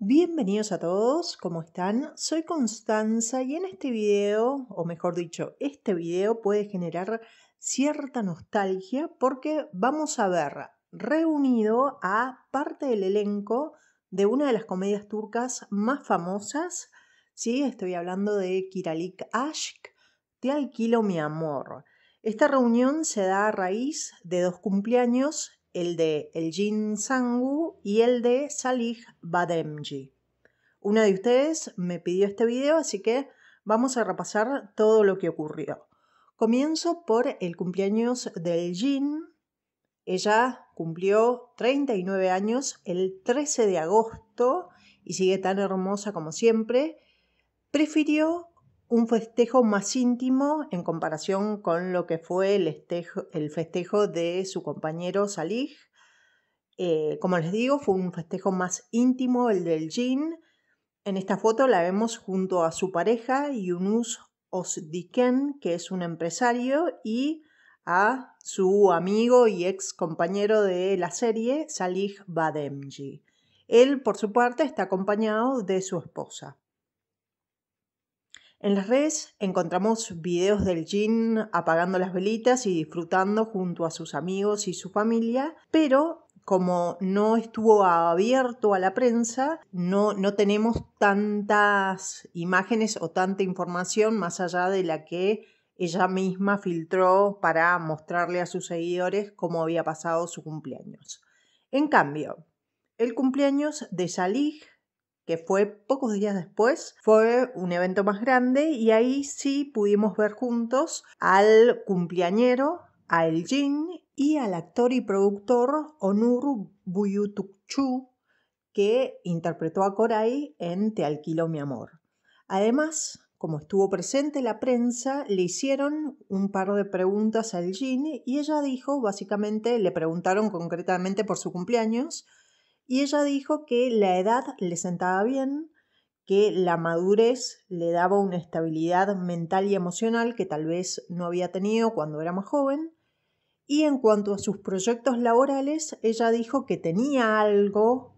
Bienvenidos a todos, ¿cómo están? Soy Constanza y en este video, o mejor dicho, este video puede generar cierta nostalgia porque vamos a ver reunido a parte del elenco de una de las comedias turcas más famosas, sí, estoy hablando de Kiralik Ashk, Te alquilo mi amor. Esta reunión se da a raíz de dos cumpleaños el de El Jin Sangu y el de Salih Bademji. Una de ustedes me pidió este video, así que vamos a repasar todo lo que ocurrió. Comienzo por el cumpleaños del Jin. Ella cumplió 39 años el 13 de agosto y sigue tan hermosa como siempre. Prefirió un festejo más íntimo en comparación con lo que fue el, festejo de su compañero Salih. Eh, como les digo, fue un festejo más íntimo el del jean. En esta foto la vemos junto a su pareja Yunus Osdiken, que es un empresario, y a su amigo y ex compañero de la serie, Salih Bademji. Él, por su parte, está acompañado de su esposa. En las redes encontramos videos del Jin apagando las velitas y disfrutando junto a sus amigos y su familia, pero como no estuvo abierto a la prensa, no, no tenemos tantas imágenes o tanta información más allá de la que ella misma filtró para mostrarle a sus seguidores cómo había pasado su cumpleaños. En cambio, el cumpleaños de Salih que fue pocos días después, fue un evento más grande y ahí sí pudimos ver juntos al cumpleañero, a El Jin y al actor y productor Onur Buyutukchu, que interpretó a Koray en Te alquilo mi amor. Además, como estuvo presente la prensa, le hicieron un par de preguntas al Jin y ella dijo, básicamente, le preguntaron concretamente por su cumpleaños y ella dijo que la edad le sentaba bien, que la madurez le daba una estabilidad mental y emocional que tal vez no había tenido cuando era más joven. Y en cuanto a sus proyectos laborales, ella dijo que tenía algo,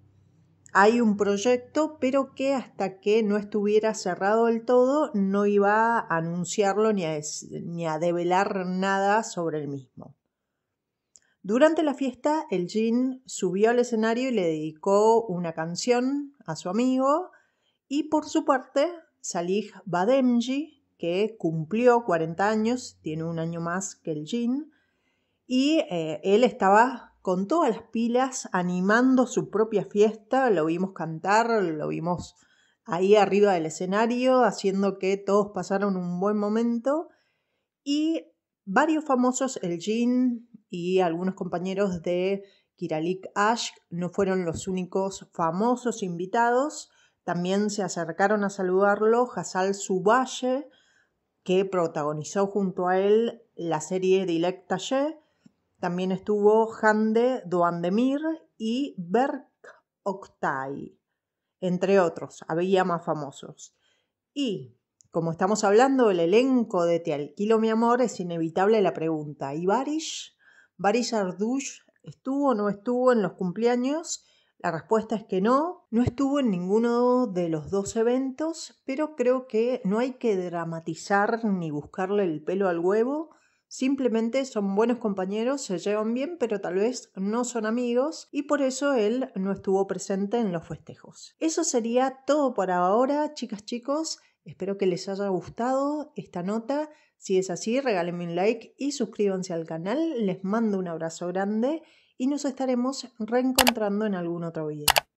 hay un proyecto, pero que hasta que no estuviera cerrado del todo no iba a anunciarlo ni a, ni a develar nada sobre el mismo. Durante la fiesta, el Jin subió al escenario y le dedicó una canción a su amigo. Y por su parte, Salih Bademji, que cumplió 40 años, tiene un año más que el Jin, y eh, él estaba con todas las pilas animando su propia fiesta, lo vimos cantar, lo vimos ahí arriba del escenario, haciendo que todos pasaran un buen momento. Y varios famosos, el Jin, y algunos compañeros de Kiralik Ash no fueron los únicos famosos invitados. También se acercaron a saludarlo Hasal Subaye, que protagonizó junto a él la serie dilecta Taye. También estuvo Hande Doandemir y Berk Oktay, entre otros. Había más famosos. Y, como estamos hablando del elenco de Te alquilo mi amor, es inevitable la pregunta. ¿Y Varilla estuvo o no estuvo en los cumpleaños. La respuesta es que no, no estuvo en ninguno de los dos eventos, pero creo que no hay que dramatizar ni buscarle el pelo al huevo. Simplemente son buenos compañeros, se llevan bien, pero tal vez no son amigos y por eso él no estuvo presente en los festejos. Eso sería todo por ahora, chicas, chicos. Espero que les haya gustado esta nota. Si es así, regálenme un like y suscríbanse al canal. Les mando un abrazo grande y nos estaremos reencontrando en algún otro video.